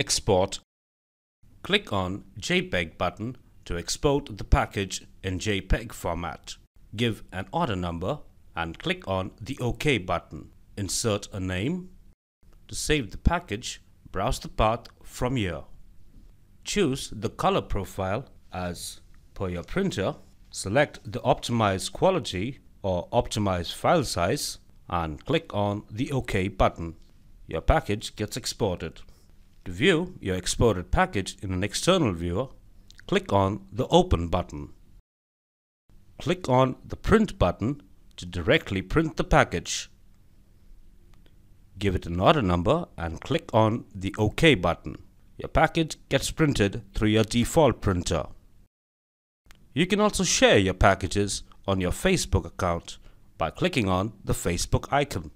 Export. Click on JPEG button to export the package in JPEG format. Give an order number and click on the OK button. Insert a name. To save the package, browse the path from here. Choose the color profile as per your printer. Select the optimized quality or optimized file size and click on the OK button. Your package gets exported. To view your exported package in an external viewer, click on the Open button. Click on the Print button to directly print the package. Give it an order number and click on the OK button. Your package gets printed through your default printer. You can also share your packages on your Facebook account by clicking on the Facebook icon.